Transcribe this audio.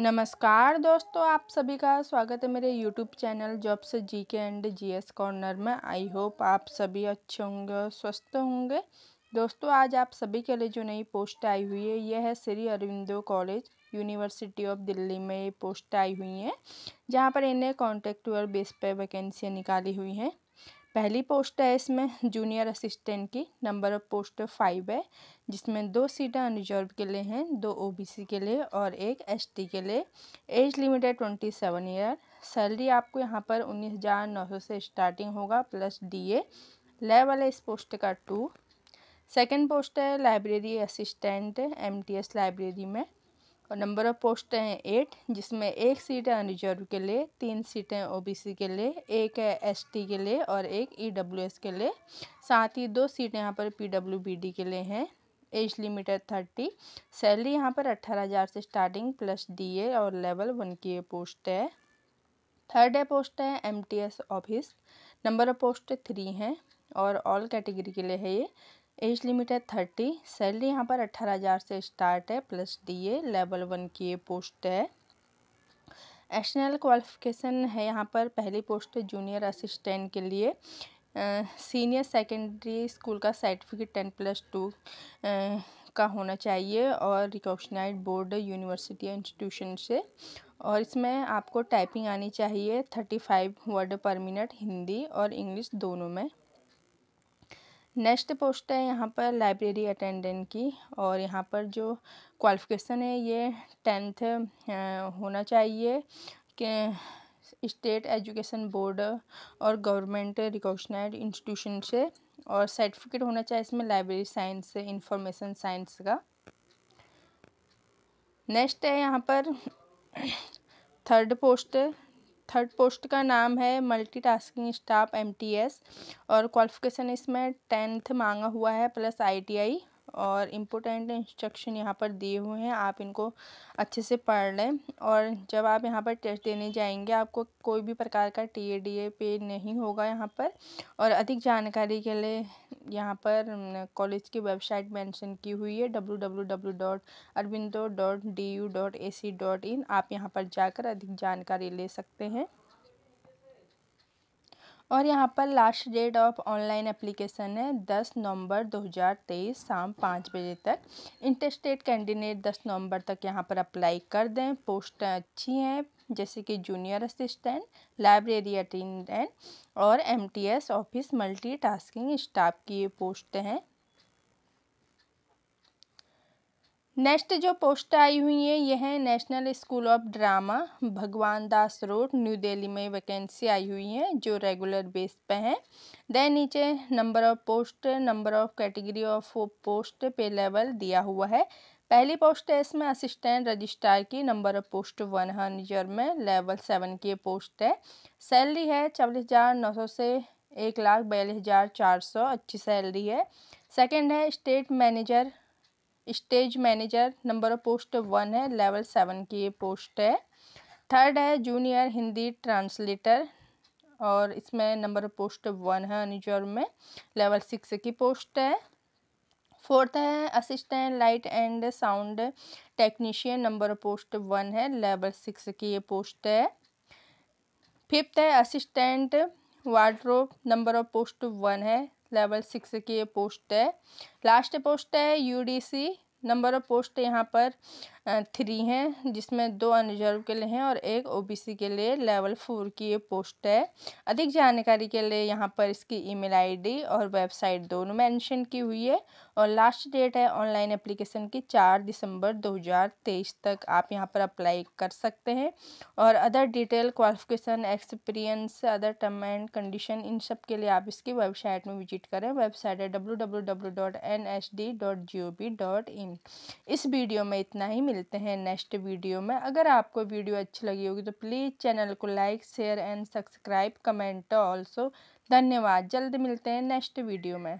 नमस्कार दोस्तों आप सभी का स्वागत है मेरे यूट्यूब चैनल जॉब्स जी के एंड जी एस कॉर्नर में आई होप आप सभी अच्छे होंगे स्वस्थ होंगे दोस्तों आज आप सभी के लिए जो नई पोस्ट आई हुई है यह है Shri Aurobindo college university of Delhi में ये पोस्ट आई हुई हैं जहाँ पर इन्हें कॉन्ट्रेक्चुअल बेस पर वैकेंसियाँ निकाली हुई हैं पहली पोस्ट है इसमें जूनियर असिस्टेंट की नंबर ऑफ पोस्ट फाइव है जिसमें दो सीटें अनरिजर्व के लिए हैं दो ओबीसी के लिए और एक एसटी के लिए एज लिमिट है ट्वेंटी सेवन ईयर सैलरी आपको यहाँ पर उन्नीस हज़ार नौ सौ से स्टार्टिंग होगा प्लस डीए ए वाले इस पोस्ट का टू सेकेंड पोस्ट है लाइब्रेरी असिस्टेंट एम लाइब्रेरी में और नंबर ऑफ पोस्ट हैं एट जिसमें एक सीट है अनरिजर्व के लिए तीन सीटें ओबीसी के लिए एक है एसटी के लिए और एक ईडब्ल्यूएस के लिए साथ ही दो सीटें यहाँ पर पीडब्ल्यूबीडी के लिए हैं एज लिमिट है थर्टी सैलरी यहाँ पर अट्ठारह हज़ार से स्टार्टिंग प्लस डीए और लेवल वन की पोस्ट है थर्ड है पोस्ट है S office number of post three हैं और ऑल कैटेगरी के लिए है ये एज लिमिट है थर्टी सैलरी यहाँ पर अट्ठारह हज़ार से स्टार्ट है प्लस डीए लेवल वन की ये पोस्ट है एक्शनल क्वालिफिकेशन है यहाँ पर पहली पोस्ट जूनियर असिस्टेंट के लिए सीनियर सेकेंडरी स्कूल का सर्टिफिकेट टेन प्लस टू का होना चाहिए और रिकॉग्नाइज बोर्ड यूनिवर्सिटी इंस्टीट्यूशन से और इसमें आपको टाइपिंग आनी चाहिए thirty five word per minute Hindi और इंग्लिश दोनों में नेक्स्ट पोस्ट है यहाँ पर लाइब्रेरी अटेंडेंट की और यहाँ पर जो क्वालिफ़िकेशन है ये टेंथ होना चाहिए कि स्टेट एजुकेशन बोर्ड और गवर्नमेंट रिकॉग्नाइज इंस्टीट्यूशन से और सर्टिफिकेट होना चाहिए इसमें लाइब्रेरी साइंस से इंफॉर्मेशन साइंस का नेक्स्ट है यहाँ पर थर्ड पोस्ट थर्ड पोस्ट का नाम है मल्टीटास्किंग स्टाफ एमटीएस और क्वालिफिकेशन इसमें टेंथ मांगा हुआ है प्लस आईटीआई और इम्पोर्टेंट इंस्ट्रक्शन यहाँ पर दिए हुए हैं आप इनको अच्छे से पढ़ लें और जब आप यहाँ पर टेस्ट देने जाएंगे आपको कोई भी प्रकार का टी ए डी ए पे नहीं होगा यहाँ पर और अधिक जानकारी के लिए यहाँ पर कॉलेज की वेबसाइट मेंशन की हुई है W W W dot Aurobindo dot D U dot A C dot in आप यहाँ पर जाकर अधिक जानकारी ले सकते हैं और यहाँ पर last date of online application है दस नवंबर 2023 शाम पाँच बजे तक इंटरस्टेट कैंडिडेट दस नवंबर तक यहाँ पर अप्लाई कर दें पोस्टें अच्छी हैं जैसे कि जूनियर असिस्टेंट लाइब्रेरी अटेंडेंट और एमटीएस ऑफिस मल्टीटास्किंग स्टाफ की ये पोस्ट हैं नेक्स्ट जो पोस्ट आई हुई है यह है नेशनल स्कूल ऑफ ड्रामा भगवान दास रोड न्यू दिल्ली में वैकेंसी आई हुई है जो रेगुलर बेस पे हैं देन नीचे number of post number of category of post pay level दिया हुआ है पहली पोस्ट है इसमें असिस्टेंट रजिस्ट्रार की number of post one hundred में लेवल सेवन की पोस्ट है सैलरी है चवालीस हज़ार नौ सौ से एक लाख बयालीस हज़ार चार सौ अच्छी सैलरी है सेकेंड है state manager stage manager number of post one है लेवल सेवन की ये पोस्ट है थर्ड है जूनियर हिंदी ट्रांसलेटर और इसमें नंबर ऑफ पोस्ट वन है अनिजोर में लेवल सिक्स की पोस्ट है फोर्थ है assistant light and sound technician number post one है लेवल सिक्स की ये पोस्ट है फिफ्थ है assistant wardrobe number of post one है लेवल सिक्स की ये पोस्ट है लास्ट पोस्ट है यूडीसी नंबर ऑफ पोस्ट यहाँ पर थ्री हैं जिसमें दो अनरिजर्व के लिए हैं और एक ओबीसी के लिए लेवल फोर की ये पोस्ट है अधिक जानकारी के लिए यहाँ पर इसकी ईमेल आईडी और वेबसाइट दोनों मेंशन की हुई है और लास्ट डेट है ऑनलाइन एप्लीकेशन की चार दिसंबर 2023 तक आप यहाँ पर अप्लाई कर सकते हैं और other detail qualification experience other term and condition इन सब के लिए आप इसकी वेबसाइट में विजिट करें वेबसाइट है डब्ल्यू इस वीडियो में इतना ही मिलते हैं नेक्स्ट वीडियो में अगर आपको वीडियो अच्छी लगी होगी तो प्लीज़ चैनल को like share and subscribe comment also धन्यवाद जल्द मिलते हैं नेक्स्ट वीडियो में